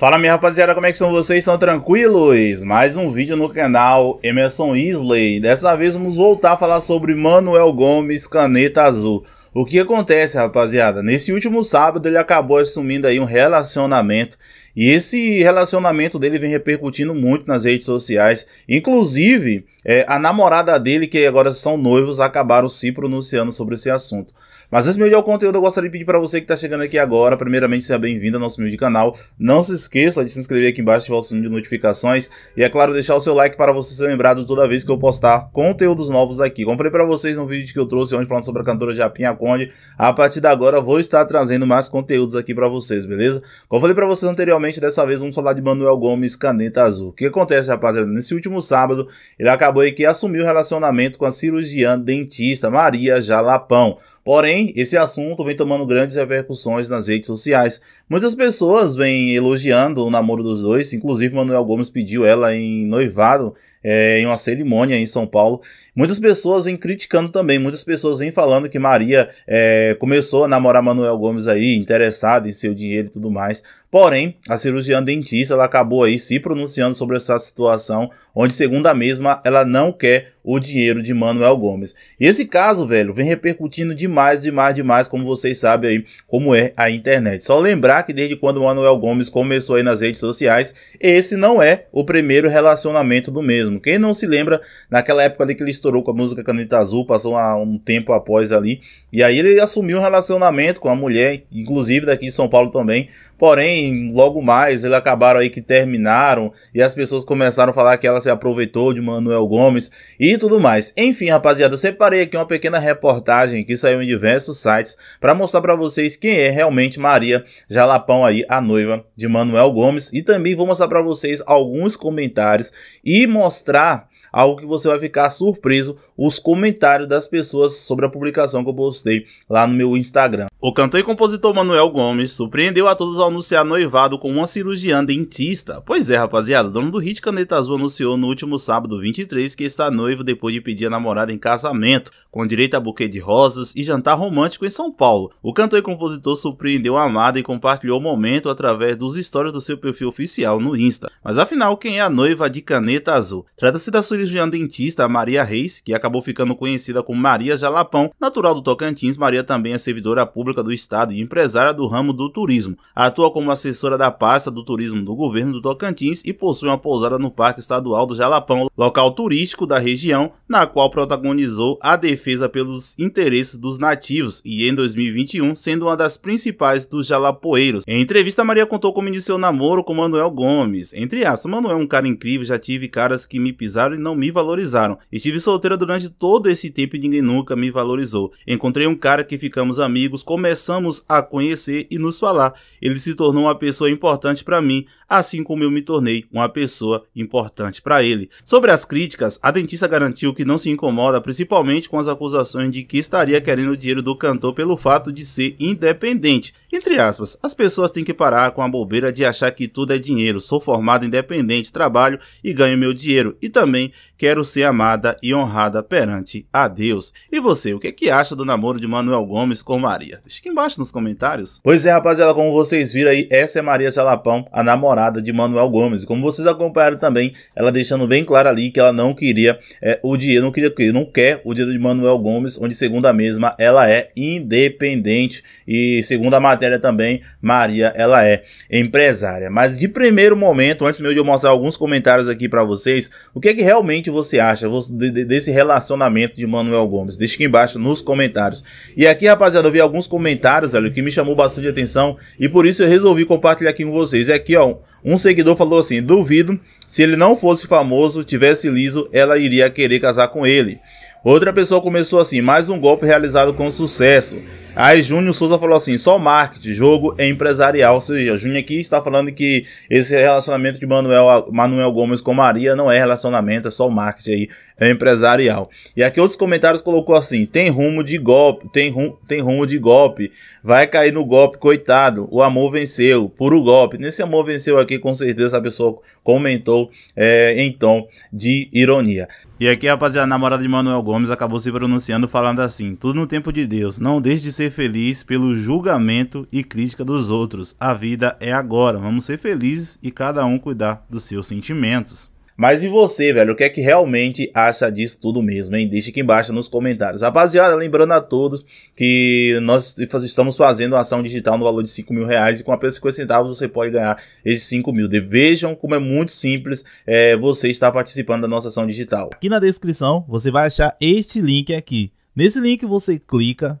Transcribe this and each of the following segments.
Fala minha rapaziada, como é que são vocês? Estão tranquilos? Mais um vídeo no canal Emerson Isley. Dessa vez vamos voltar a falar sobre Manuel Gomes Caneta Azul. O que acontece, rapaziada? Nesse último sábado ele acabou assumindo aí um relacionamento e esse relacionamento dele vem repercutindo muito nas redes sociais. Inclusive, é, a namorada dele, que agora são noivos, acabaram se pronunciando sobre esse assunto. Mas antes de melhorar é o conteúdo, eu gostaria de pedir para você que está chegando aqui agora, primeiramente, seja bem-vindo ao nosso vídeo de canal. Não se esqueça de se inscrever aqui embaixo, ativar o sininho de notificações e, é claro, deixar o seu like para você ser lembrado toda vez que eu postar conteúdos novos aqui. Como falei para vocês no vídeo que eu trouxe onde falando sobre a cantora Japinha Conde, a partir de agora vou estar trazendo mais conteúdos aqui para vocês, beleza? Como falei para vocês anteriormente, dessa vez vamos falar de Manuel Gomes Caneta Azul. O que acontece, rapaziada? Nesse último sábado, ele acabou Cabo que assumiu o relacionamento com a cirurgiã dentista Maria Jalapão. Porém, esse assunto vem tomando grandes repercussões nas redes sociais. Muitas pessoas vêm elogiando o namoro dos dois, inclusive Manuel Gomes pediu ela em noivado, é, em uma cerimônia em São Paulo. Muitas pessoas vêm criticando também, muitas pessoas vêm falando que Maria é, começou a namorar Manuel Gomes aí, interessada em seu dinheiro e tudo mais. Porém, a cirurgiã dentista ela acabou aí se pronunciando sobre essa situação, onde, segundo a mesma, ela não quer o dinheiro de Manuel Gomes. E esse caso, velho, vem repercutindo demais, demais, demais, como vocês sabem aí, como é a internet. Só lembrar que desde quando Manuel Gomes começou aí nas redes sociais, esse não é o primeiro relacionamento do mesmo. Quem não se lembra, naquela época ali que ele estourou com a música Caneta Azul, passou um tempo após ali, e aí ele assumiu um relacionamento com a mulher, inclusive daqui de São Paulo também, porém, logo mais, eles acabaram aí que terminaram, e as pessoas começaram a falar que ela se aproveitou de Manuel Gomes, e e tudo mais. Enfim, rapaziada, eu separei aqui uma pequena reportagem que saiu em diversos sites para mostrar para vocês quem é realmente Maria Jalapão aí, a noiva de Manuel Gomes, e também vou mostrar para vocês alguns comentários e mostrar algo que você vai ficar surpreso, os comentários das pessoas sobre a publicação que eu postei lá no meu Instagram. O cantor e compositor Manuel Gomes surpreendeu a todos ao anunciar noivado com uma cirurgiã dentista. Pois é, rapaziada, dono do hit Caneta Azul anunciou no último sábado 23 que está noivo depois de pedir a namorada em casamento com direito a buquê de rosas e jantar romântico em São Paulo. O cantor e compositor surpreendeu a amada e compartilhou o momento através dos stories do seu perfil oficial no Insta. Mas afinal, quem é a noiva de caneta azul? Trata-se da cirurgiã dentista Maria Reis, que acabou ficando conhecida como Maria Jalapão, natural do Tocantins. Maria também é servidora pública do estado e empresária do ramo do turismo. Atua como assessora da pasta do turismo do governo do Tocantins e possui uma pousada no Parque Estadual do Jalapão, local turístico da região, na qual protagonizou a defesa defesa pelos interesses dos nativos e em 2021 sendo uma das principais dos jalapoeiros. Em entrevista, Maria contou como iniciou o namoro com Manuel Gomes. Entre aspas, Manuel é um cara incrível, já tive caras que me pisaram e não me valorizaram. Estive solteira durante todo esse tempo e ninguém nunca me valorizou. Encontrei um cara que ficamos amigos, começamos a conhecer e nos falar. Ele se tornou uma pessoa importante para mim, assim como eu me tornei uma pessoa importante para ele. Sobre as críticas, a dentista garantiu que não se incomoda principalmente com as acusações de que estaria querendo o dinheiro do cantor pelo fato de ser independente entre aspas, as pessoas têm que parar com a bobeira de achar que tudo é dinheiro, sou formada independente, trabalho e ganho meu dinheiro e também quero ser amada e honrada perante a Deus. E você, o que, é que acha do namoro de Manuel Gomes com Maria? Deixa aqui embaixo nos comentários. Pois é, rapaziada, como vocês viram aí, essa é Maria Jalapão, a namorada de Manuel Gomes. Como vocês acompanharam também, ela deixando bem claro ali que ela não queria é, o dinheiro, não queria, não quer o dinheiro de Manuel Gomes, onde segundo a mesma, ela é independente e segundo a matéria também, Maria, ela é empresária. Mas de primeiro momento, antes mesmo de eu mostrar alguns comentários aqui para vocês, o que é que realmente você acha desse relacionamento de Manuel Gomes? Deixa aqui embaixo nos comentários. E aqui, rapaziada, eu vi alguns comentários, o que me chamou bastante atenção e por isso eu resolvi compartilhar aqui com vocês. É e aqui, ó, um seguidor falou assim: duvido, se ele não fosse famoso, tivesse liso, ela iria querer casar com ele. Outra pessoa começou assim, mais um golpe realizado com sucesso. Aí Júnior Souza falou assim, só marketing, jogo é empresarial. Ou seja, Júnior aqui está falando que esse relacionamento de Manuel, Manuel Gomes com Maria não é relacionamento, é só marketing aí empresarial. E aqui outros comentários colocou assim: tem rumo de golpe, tem, rum, tem rumo de golpe, vai cair no golpe, coitado. O amor venceu, puro golpe. Nesse amor venceu aqui, com certeza a pessoa comentou é, em tom de ironia. E aqui, rapaziada, a namorada de Manuel Gomes acabou se pronunciando falando assim: tudo no tempo de Deus, não deixe de ser feliz pelo julgamento e crítica dos outros. A vida é agora, vamos ser felizes e cada um cuidar dos seus sentimentos. Mas e você, velho? O que é que realmente acha disso tudo mesmo, hein? Deixa aqui embaixo nos comentários. Rapaziada, lembrando a todos que nós estamos fazendo uma ação digital no valor de 5 mil reais e com apenas 50 centavos você pode ganhar esses 5 mil. vejam como é muito simples é, você estar participando da nossa ação digital. Aqui na descrição você vai achar este link aqui. Nesse link você clica,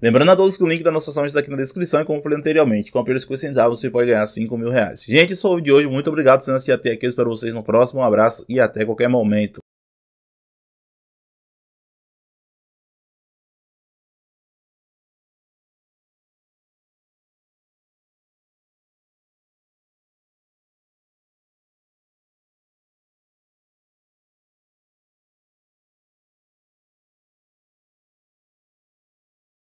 Lembrando a todos que o link da nossa ação está aqui na descrição e como falei anteriormente, com apenas 5 centavos você pode ganhar 5 mil reais. Gente, isso foi o de hoje, muito obrigado por assistir até aqui, eu espero vocês no próximo, um abraço e até qualquer momento.